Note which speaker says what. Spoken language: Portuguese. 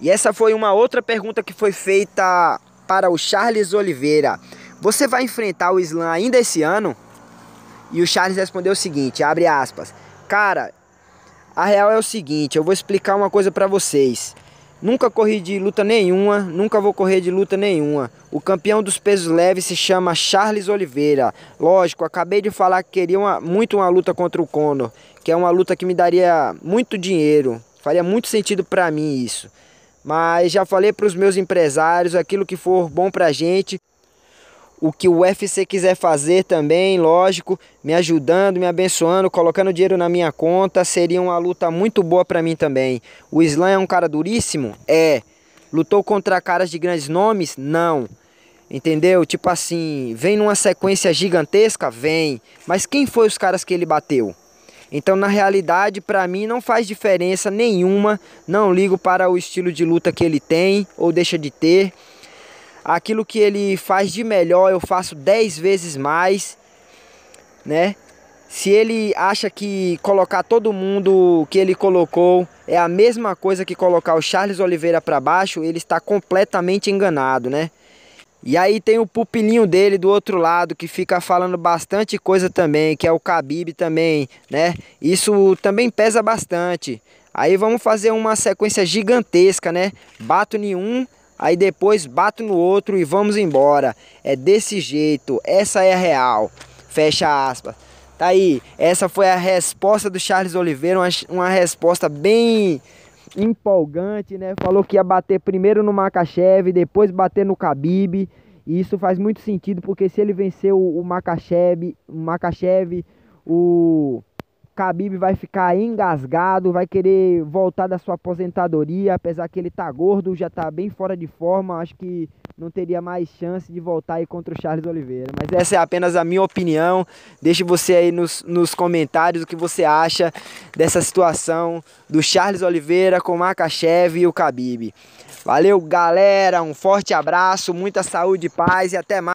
Speaker 1: E essa foi uma outra pergunta que foi feita para o Charles Oliveira. Você vai enfrentar o Islã ainda esse ano? E o Charles respondeu o seguinte, abre aspas. Cara, a real é o seguinte, eu vou explicar uma coisa para vocês. Nunca corri de luta nenhuma, nunca vou correr de luta nenhuma. O campeão dos pesos leves se chama Charles Oliveira. Lógico, acabei de falar que queria uma, muito uma luta contra o Conor, que é uma luta que me daria muito dinheiro. Faria muito sentido para mim isso. Mas já falei para os meus empresários aquilo que for bom para a gente, o que o UFC quiser fazer também, lógico, me ajudando, me abençoando, colocando dinheiro na minha conta, seria uma luta muito boa para mim também. O Islam é um cara duríssimo? É. Lutou contra caras de grandes nomes? Não. Entendeu? Tipo assim, vem numa sequência gigantesca? Vem. Mas quem foi os caras que ele bateu? Então, na realidade, para mim não faz diferença nenhuma. Não ligo para o estilo de luta que ele tem ou deixa de ter. Aquilo que ele faz de melhor, eu faço 10 vezes mais, né? Se ele acha que colocar todo mundo que ele colocou é a mesma coisa que colocar o Charles Oliveira para baixo, ele está completamente enganado, né? E aí tem o pupilinho dele do outro lado que fica falando bastante coisa também, que é o Khabib também, né? Isso também pesa bastante. Aí vamos fazer uma sequência gigantesca, né? Bato em um, aí depois bato no outro e vamos embora. É desse jeito, essa é a real. Fecha aspas. Tá aí, essa foi a resposta do Charles Oliveira, uma, uma resposta bem empolgante, né? Falou que ia bater primeiro no Makachev, depois bater no Khabib. E isso faz muito sentido, porque se ele vencer o, o Makachev, o Makachev, o Khabib vai ficar engasgado, vai querer voltar da sua aposentadoria, apesar que ele tá gordo, já tá bem fora de forma, acho que não teria mais chance de voltar aí contra o Charles Oliveira. Mas essa é apenas a minha opinião. Deixe você aí nos, nos comentários o que você acha dessa situação do Charles Oliveira com o Makachev e o Khabib. Valeu, galera. Um forte abraço, muita saúde e paz e até mais.